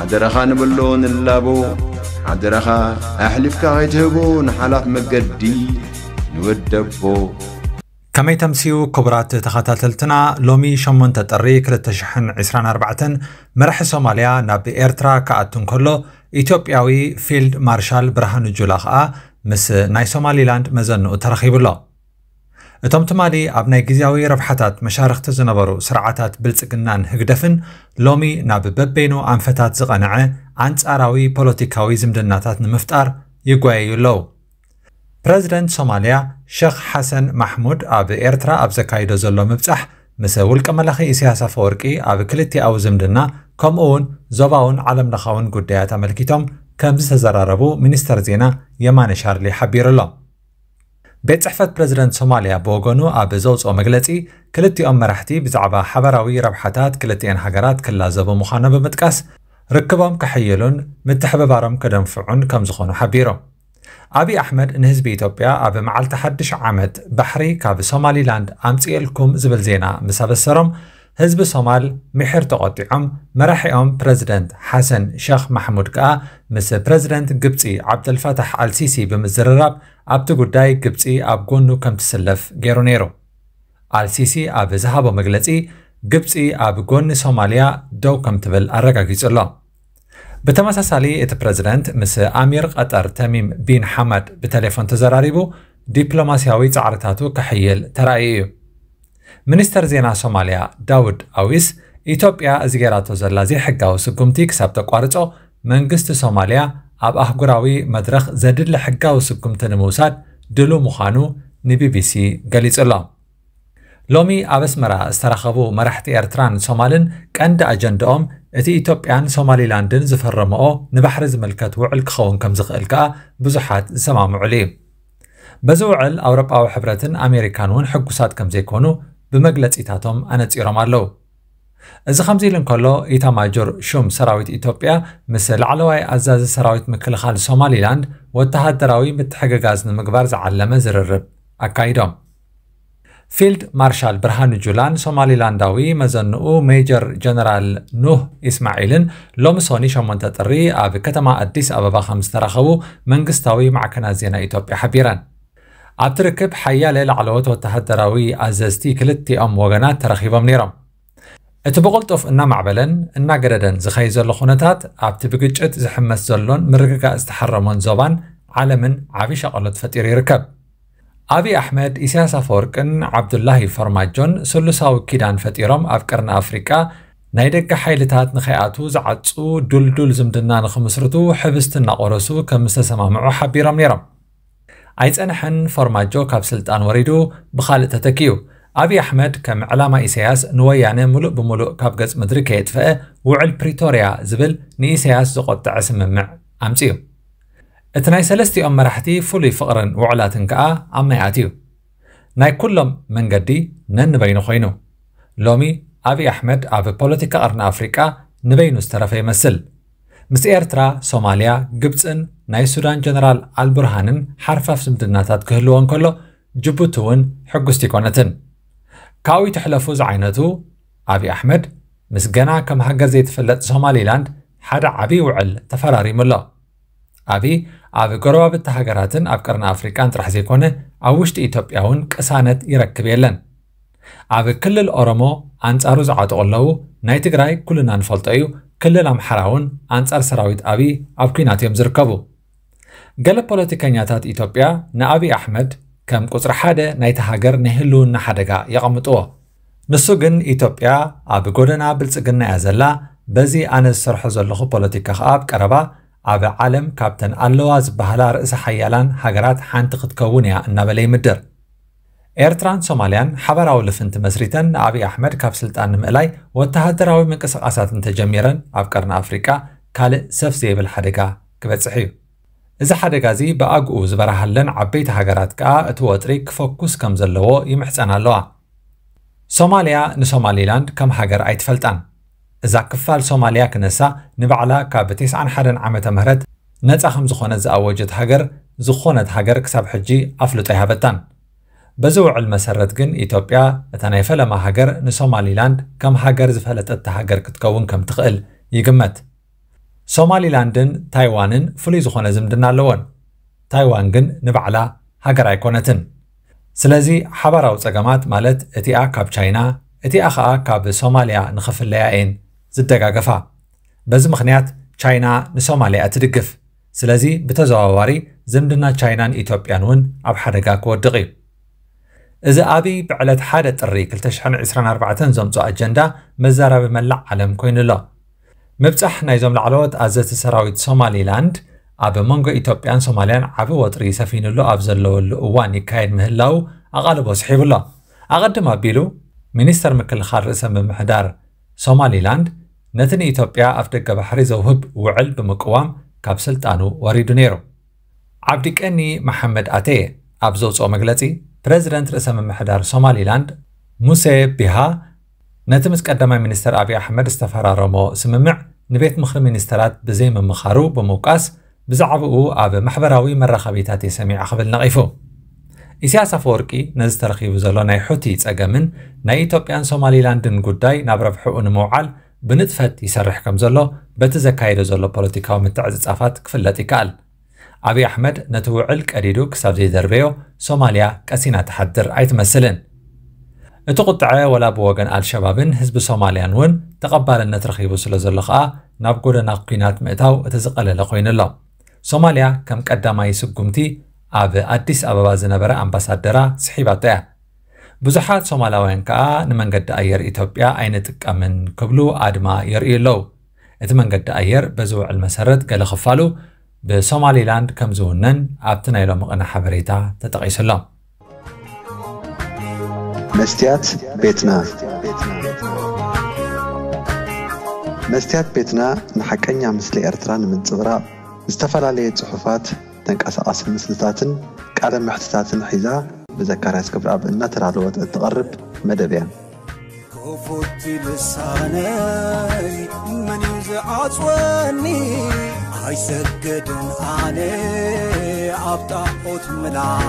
عدرخا نبلون اللابو عدرخا أحلفك غيتهبون حلاف مقدي نودبو ከመይ ተምሲኡ ክቡራት ተኸታተልትና ሎሚ 8 ጥሪ 2024 መራሒ ሶማልያ ናብ ኤርትራ ክኣቱ እንከሎ ኢትዮጵያዊ ፊልድ ማርሻል ብርሃኑ ጁላ ኸኣ ምስ ናይ ሶማሊላንድ መዘንኡ ተረኺቡሎ እቶም ትማሊ ኣብ ናይ ግዜያዊ ረብሓታት መሻርክቲ ዝነበሩ ስርዓታት ብልፅግናን ህግደፍን ሎሚ ናብ በበይኑ ኣንፈታት ዝቐንዐ ኣንጻራዊ ፖለቲካዊ ዝምድናታት ንምፍጣር ይጓየዩ ኣለው ፕረዚደንት ሶማልያ ሸክ ሓሰን ማሕሙድ ኣብ ኤርትራ ኣብ ዘካይዶ ዘሎ ምብፃሕ ምስ ውልቀ መላኺ ኢስያስ ኣፈወርቂ ኣብ ክልቲኣዊ ዝምድና ውን ዞባውን ዓለምለኻውን ጉዳያት ኣመልኪቶም ከም ዝተዘራረቡ ሚኒስተር ዜና የማነ ሻርሊ ሓቢሩ ኣሎ بيت صحفت بريزيدنت سوماليا بوغونو أب أو مجلتي كلتي أم مرحتي بزعبا حبراوي ربحتات كلتي أن حجرات كلا زبو مخانا بمتكاس ركبهم كحيلون متحب كدم كدنفعون كم زخونو حبيرو أبي أحمد إن نهزب إثيوبيا أب معل تحدش عمد بحري كاب سومالي لاند أمتي لكم زبل زينا مسابسرم ህዝቢ ሶማል ምሕር ተቆጢዖም መራሒኦም ፕረዚደንት ሓሰን ሸኽ ማሕሙድ ከኣ ምስ ፕረዚደንት ግብፂ ዓብደልፋታሕ አልሲሲ ብምዝርራብ ኣብቲ ጉዳይ ግብፂ ኣብ ጎኑ ከም ትስለፍ ገይሩ ነይሩ አልሲሲ ኣብ ዝሃቦ መግለጺ ግብፂ ኣብ ጎኒ ሶማልያ ደው ከም ትብል ኣረጋጊጹ ኣሎ ብተመሳሳሊ እቲ ፕረዚደንት ምስ ኣሚር ቀጠር ተሚም ቢን ሓማድ ብቴሌፎን ተዘራሪቡ ዲፕሎማስያዊ ፃዕርታቱ ክሕይል ተራእዩ እዩ ሚኒስተር ዜና ሶማልያ ዳውድ ኣዊስ ኢትዮጵያ እዚገራቶ ዘላ እዚ ሕጋዊ ስጉምቲ ክሳብ ተቋርጾ መንግስቲ ሶማልያ ኣብ ኣህጉራዊ መድረኽ ዘድሊ ሕጋዊ ስጉምቲ ንምውሳድ ድሉ ምዃኑ ንቢቢሲ ገሊጹ ኣሎ ሎሚ ኣብ ኣስመራ ዝተረኸቡ መራሕቲ ኤርትራን ሶማልን ቀንዲ ኣጀንድኦም እቲ ኢትዮጵያን ሶማሊላንድን ዝፈረምኦ ንባሕሪ ዝምልከት ውዕል ክኸውን ከም ዝኽእል ከኣ ብዙሓት ዝሰማምዑሉ እዩ በዚ ውዕል ኣውሮጳዊ ሕብረትን ኣሜሪካን እውን ሕጉሳት ከም ዘይኮኑ ብመግለፂታቶም ኣነፂሮም ኣለው እዚ ከምዚ ኢሉ እንከሎ ኢታ ማጆር ሹም ሰራዊት ኢትዮጵያ ምስ ላዕለዋይ ኣዛዚ ሰራዊት ምክልኻል ሶማሊላንድ ወተሃደራዊ ምትሕግጋዝ ንምግባር ዝዓለመ ዝርርብ ኣካይዶም ፊልድ ማርሻል ብርሃን ጁላን ሶማሊላንዳዊ መዘንኡ ሜጀር ጀነራል ኑህ ኢስማዒልን ሎሚ ሶኒ 8 ጥሪ ኣብ ከተማ ኣዲስ ኣበባ ከም ዝተረኸቡ መንግስታዊ ማዕከናት ዜና ኢትዮጵያ ሓቢረን اترکب حیال علوت و تهدراوی از استی کلیتی ام وگنات ترخیبم نیرم. اتو بقولت اف انا معبلن انا قردن زخی زلو خونتات ابت بگجت زحمس زلون مرگگا استحرمون زوان عالمن عوی شقلت فتیری رکب. عوی احمد ایسیاس افورکن عبدالله فرماجون سلو کیدان فتیرم افکرن افریکا نایدک حیلتات نخیاتو زعطسو دل دل زمدنان خمسرتو حبستن نقرسو کمست سمامعو حبیرم نیرم. ኣይጸንሐን ፎርማጆ ካብ ስልጣን ወሪዱ ብኻልእ ተተኪዩ ኣብዪ ኣሕመድ ከም ዕላማ ኢሳያስ ንወያነ ሙሉእ ብምሉእ ካብ ገጽ ምድሪ ከየጥፍአ ውዕል ፕሪቶርያ ዝብል ንኢሳያስ ዝቖጥዐ ስምምዕ ኣምጺኡ እቲ ናይ ሰለስቲኦም መራሕቲ ፍሉይ ፍቕርን ውዕላትን ከኣ ኣብ ማይ ኣትዩ ናይ ኩሎም መንገዲ ነንበይኑ ኮይኑ ሎሚ ኣብዪ ኣሕመድ ኣብ ፖለቲካ ቅርኒ ኣፍሪቃ ንበይኑ ዝተረፈ ይመስል ምስ ኤርትራ ሶማልያ ግብፅን ናይ ሱዳን ጀነራል ኣልቡርሃንን ሓርፋፍ ስምድናታት ክህልዎ እንከሎ ጅቡቲ እውን ሕጉስቲ ይኮነትን ካብኡ ይትሕለፉ ዝዓይነቱ ኣብዪ ኣሕመድ ምስገና ከም ሃገር ዘይትፈለጥ ሶማሊላንድ ሓደ ዓብዪ ውዕል ተፈራሪሙ ኣሎ ኣብዪ ኣብ ጎረባብቲ ሃገራትን ኣብ ቀርኒ ኣፍሪቃን ጥራሕ ዘይኮነ ኣብ ውሽጢ ኢትዮጵያ እውን ቅሳነት ይረክብ የለን ኣብ ክልል ኦሮሞ ኣንጻሩ ዝዓጥቑ ኣለዉ ናይ ትግራይ ኩልና ንፈልጦ እዩ ክልል ኣምሓራ እውን ኣንጻር ሰራዊት ኣብዪ ኣብ ኩናት እዮም ዝርከቡ ገለ ፖለቲከኛታት ኢትዮጵያ ንኣብዪ ኣሕመድ ከም ቁፅሪ ሓደ ናይቲ ሃገር ናይ ህልውና ሓደጋ የቐምጥዎ ንሱ ግን ኢትዮጵያ ኣብ ጎደና ብልፅግና እያ ዘላ በዚ ኣነ ዝሰርሖ ዘለኹ ፖለቲካ ከዓ ኣብ ቀረባ ኣብ ዓለም ካብተን ኣለዋ ዝበሃላ ርእሲ ሓያላን ሃገራት ሓንቲ ክትከውን እያ እናበለ ይምድር ኤርትራን ሶማልያን ሓበራዊ ልፍንቲ መስሪተን ንኣብዪ ኣሕመድ ካብ ስልጣን ንምእላይ ወተሃደራዊ ምንቅስቓሳት እንተጀሚረን ኣብ ቀርኒ ኣፍሪቃ ካልእ ሰፍ ዘይብል ሓደጋ ክበፅሕ እዩ እዚ ሓደጋ እዚ ብኣግኡ ዝበረሃለን ዓበይቲ ሃገራት ከዓ እቲ ወጥሪ ክፈኩስ ከም ዘለዎ ይምሕፀን ኣለዋ ሶማልያ ንሶማሊላንድ ከም ሃገር ኣይትፈልጣን እዛ ክፋል ሶማልያ ክነሳ ንባዕላ ካብ 91 ዓመተ ምህረት ነፃ ከም ዝኾነት ዝኣወጀት ሃገር ዝኾነት ሃገር ክሳብ ሕጂ ኣፍልጦ ይሃበታን በዚ ውዕል መሰረት ግን ኢትዮጵያ እታ ናይ ፈለማ ሃገር ንሶማሊላንድ ከም ሃገር ዝፈለጠታ ሃገር ክትከውን ከም ትኽእል ይግመት ሶማሊላንድን ታይዋንን ፍሉይ ዝኾነ ዝምድና ኣለዎን ታይዋን ግን ንባዕላ ሃገር ኣይኮነትን ስለዚ ሓባራዊ ፀገማት ማለት እቲኣ ካብ ቻይና እቲኣ ኸኣ ካብ ሶማልያ ንኽፍለያ እን ዝደጋገፋ በዚ ምኽንያት ቻይና ንሶማልያ እትድግፍ ስለዚ ብተዘዋዋሪ ዝምድና ቻይናን ኢትዮጵያን እውን ኣብ ሓደጋ ክወድቕ እዩ እዚ ኣብዪ ብዕለት 1 ጥሪ 224 ዘምፅኦ ኣጀንዳ መዛረቢ መላእ ዓለም ኮይኑ ኣሎ ምብፃሕ ናይዞም ላዕለዎት ኣዘቲ ሰራዊት ሶማሊላንድ ኣብ መንጎ ኢትዮጵያን ሶማልያን ዓቢ ወጥሪ ሰፊኑሉ ኣብ ዘለወሉ እዋን ይካየድ ምህላው ኣቓልቦ ስሒቡሎ ኣቐድም ኣቢሉ ሚኒስተር ምክልኻል ርእሰ ምምሕዳር ሶማሊላንድ ነቲ ንኢትዮጵያ ኣፍ ደገ ባሕሪ ዘውህብ ውዕል ብምቅዋም ካብ ስልጣኑ ወሪዱ ነይሩ ዓብዲቀኒ መሓመድ ኣቴ ኣብ ዘውፅኦ መግለጺ ፕረዚደንት ርእሰ ምምሕዳር ሶማሊላንድ ሙሴ ቢሃ ነቲ ምስ ቀዳማይ ሚኒስተር ኣብዪ ኣሕመድ ዝተፈራረሞ ስምምዕ ንቤት ምኽሪ ሚኒስተራት ብዘይምምኻሩ ብምውቃስ ብዛዕባኡ ኣብ ማሕበራዊ መራኸቢታት እየ ሰሚዐ ክብል ነቒፉ ኢሳያስ ኣፈወርቂ ነዚ ተረኺቡ ዘሎ ናይ ሑቲ ጸገምን ናይ ኢትዮጵያን ሶማሊላንድን ጉዳይ ናብ ረብሕኡ ንምውዓል ብንጥፈት ይሰርሕ ከም ዘሎ በቲ ዘካየደ ዘሎ ፖለቲካዊ ምትዕፅጻፋት ክፍለጥ ይከኣል ኣብዪ ኣሕመድ ነቲ ውዕል ቀዲዱ ክሳብ ዘይደርበዮ ሶማልያ ቀሲና ተሓድር ኣይትመስልን እትቁጥዐ ወላ ብወገን ኣልሸባብን ህዝቢ ሶማልያን እውን ተቐባልነት ረኺቡ ስለ ዘሎ ኸኣ ናብ ጎደና ኲናት ምእታው እቲ ዝቐለለ ኮይኑ ኣሎ ሶማልያ ከም ቀዳማይ ስጉምቲ ኣብ ኣዲስ ኣበባ ዝነበረ ኣምባሳደራ ስሒባቶ እያ ብዙሓት ሶማላውያን ከዓ ንመንገዲ ኣየር ኢትዮጵያ ኣይንጥቀምን ክብሉ ኣድማ የርእዩ ኣለዉ እቲ መንገዲ ኣየር በዚ ውዕል መሰረት ገለ ክፋሉ ብሶማሊላንድ ከም ዝውነን ኣብቲ ናይ ሎሚ ቕነ ሓበሬታ ተጠቒሱሎም መስትያት ቤትና መስትያት ቤትና ንሓቀኛ ምስሊ ኤርትራ ንምንፅብራቕ ዝተፈላለየ ፅሑፋት ተንቀሳቐሲ ምስልታትን ቃለ ምሕትታትን ሒዛ ብዘካርያስ ክብርኣብ እናተዳለወት እትቐርብ መደብ እያ ክፉቲ ልሳነይ መን እዩ ዝዓፅወኒ ኣይሰገድን ኣነ ኣብ ጣዖት ምላኺ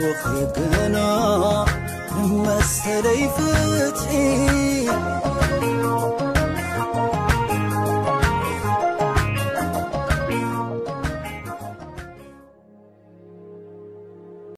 وخيقنا ما استليفت